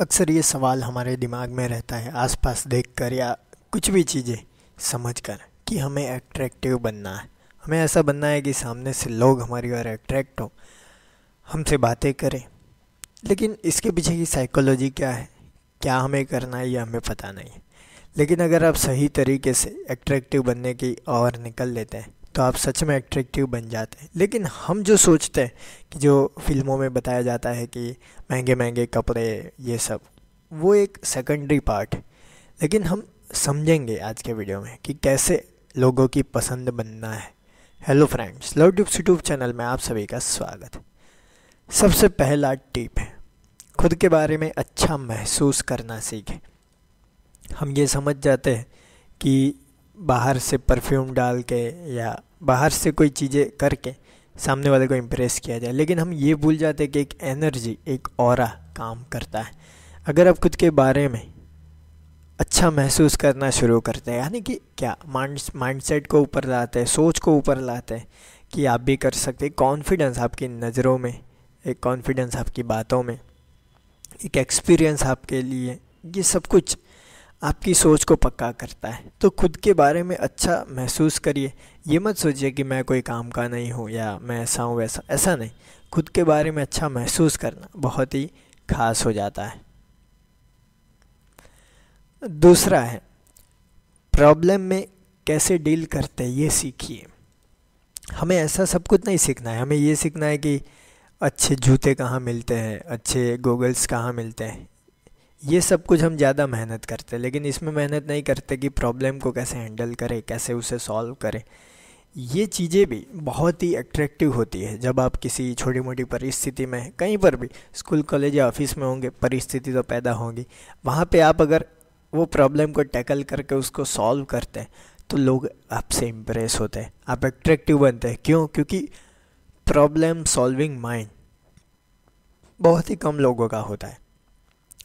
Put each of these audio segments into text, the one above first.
अक्सर ये सवाल हमारे दिमाग में रहता है आसपास देखकर या कुछ भी चीज़ें समझकर कि हमें अट्रैक्टिव बनना है हमें ऐसा बनना है कि सामने से लोग हमारी ओर अट्रैक्ट हों हमसे बातें करें लेकिन इसके पीछे की साइकोलॉजी क्या है क्या हमें करना है ये हमें पता नहीं है लेकिन अगर आप सही तरीके से एट्रैक्टिव बनने की ओर निकल लेते हैं तो आप सच में अट्रैक्टिव बन जाते हैं लेकिन हम जो सोचते हैं कि जो फिल्मों में बताया जाता है कि महंगे महंगे कपड़े ये सब वो एक सेकेंडरी पार्ट है लेकिन हम समझेंगे आज के वीडियो में कि कैसे लोगों की पसंद बनना है hello friends love tubes YouTube channel में आप सभी का स्वागत है सबसे पहला टिप है खुद के बारे में अच्छा महसूस करना सीखें हम ये समझ जाते हैं कि बाहर से परफ्यूम डाल के या बाहर से कोई चीज़ें करके सामने वाले को इम्प्रेस किया जाए लेकिन हम ये भूल जाते हैं कि एक एनर्जी एक और काम करता है अगर आप खुद के बारे में अच्छा महसूस करना शुरू करते हैं यानी कि क्या माइंड माइंडसेट को ऊपर लाते हैं सोच को ऊपर लाते हैं कि आप भी कर सकते हैं कॉन्फिडेंस आपकी नज़रों में एक कॉन्फिडेंस आपकी बातों में एक एक्सपीरियंस आपके लिए ये सब कुछ आपकी सोच को पक्का करता है तो खुद के बारे में अच्छा महसूस करिए ये मत सोचिए कि मैं कोई काम का नहीं हूँ या मैं ऐसा हूँ वैसा ऐसा नहीं खुद के बारे में अच्छा महसूस करना बहुत ही खास हो जाता है दूसरा है प्रॉब्लम में कैसे डील करते हैं ये सीखिए हमें ऐसा सब कुछ नहीं सीखना है हमें ये सीखना है कि अच्छे जूते कहाँ मिलते हैं अच्छे गोगल्स कहाँ मिलते हैं ये सब कुछ हम ज़्यादा मेहनत करते हैं लेकिन इसमें मेहनत नहीं करते कि प्रॉब्लम को कैसे हैंडल करें कैसे उसे सॉल्व करें ये चीज़ें भी बहुत ही अट्रैक्टिव होती है जब आप किसी छोटी मोटी परिस्थिति में कहीं पर भी स्कूल कॉलेज या ऑफिस में होंगे परिस्थिति तो पैदा होगी वहाँ पे आप अगर वो प्रॉब्लम को टैकल करके उसको सॉल्व करते हैं तो लोग आपसे इम्प्रेस होते हैं आप अट्रैक्टिव बनते हैं क्यों क्योंकि प्रॉब्लम सॉल्विंग माइंड बहुत ही कम लोगों का होता है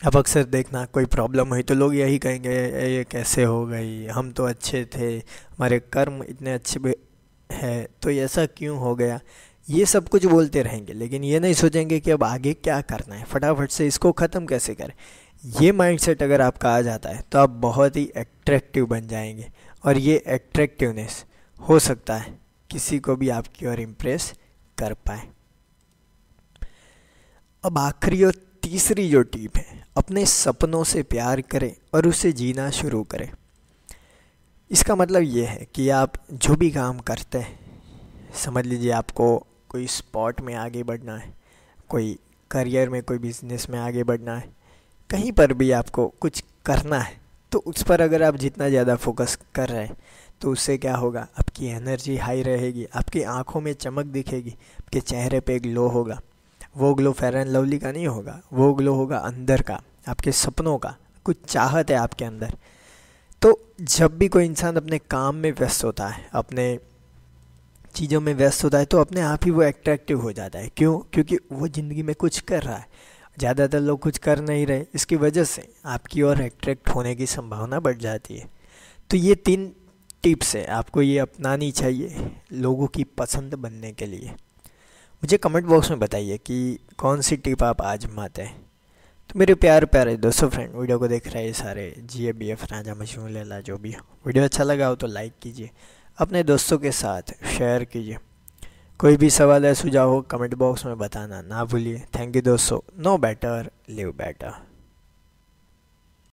अब अक्सर देखना कोई प्रॉब्लम हुई तो लोग यही कहेंगे ये कैसे हो गई हम तो अच्छे थे हमारे कर्म इतने अच्छे है तो ऐसा क्यों हो गया ये सब कुछ बोलते रहेंगे लेकिन ये नहीं सोचेंगे कि अब आगे क्या करना है फटाफट से इसको ख़त्म कैसे करें ये माइंडसेट अगर आपका आ जाता है तो आप बहुत ही एट्रैक्टिव बन जाएंगे और ये एट्रैक्टिवनेस हो सकता है किसी को भी आपकी ओर इम्प्रेस कर पाए अब आखिरी और तीसरी जो टिप है अपने सपनों से प्यार करें और उसे जीना शुरू करें इसका मतलब ये है कि आप जो भी काम करते हैं समझ लीजिए आपको कोई स्पॉट में आगे बढ़ना है कोई करियर में कोई बिजनेस में आगे बढ़ना है कहीं पर भी आपको कुछ करना है तो उस पर अगर आप जितना ज़्यादा फोकस कर रहे हैं तो उससे क्या होगा आपकी एनर्जी हाई रहेगी आपकी आंखों में चमक दिखेगी आपके चेहरे पे ग्लो होगा वो ग्लो फेयर एंड लवली का नहीं होगा वो ग्लो होगा अंदर का आपके सपनों का कुछ चाहत है आपके अंदर तो जब भी कोई इंसान अपने काम में व्यस्त होता है अपने चीज़ों में व्यस्त होता है तो अपने आप ही वो एट्रैक्टिव हो जाता है क्यों क्योंकि वो ज़िंदगी में कुछ कर रहा है ज़्यादातर लोग कुछ कर नहीं रहे इसकी वजह से आपकी और एट्रैक्ट होने की संभावना बढ़ जाती है तो ये तीन टिप्स है आपको ये अपनानी चाहिए लोगों की पसंद बनने के लिए मुझे कमेंट बॉक्स में बताइए कि कौन सी टिप आप आजमाते हैं तो मेरे प्यार प्यारे दोस्तों फ्रेंड वीडियो को देख रहे सारे जी ए बी एफ राजा मशहूर लेला जो भी हो वीडियो अच्छा लगा हो तो लाइक कीजिए अपने दोस्तों के साथ शेयर कीजिए कोई भी सवाल है सुझाव हो कमेंट बॉक्स में बताना ना भूलिए थैंक यू दोस्तों नो बेटर लिव बेटर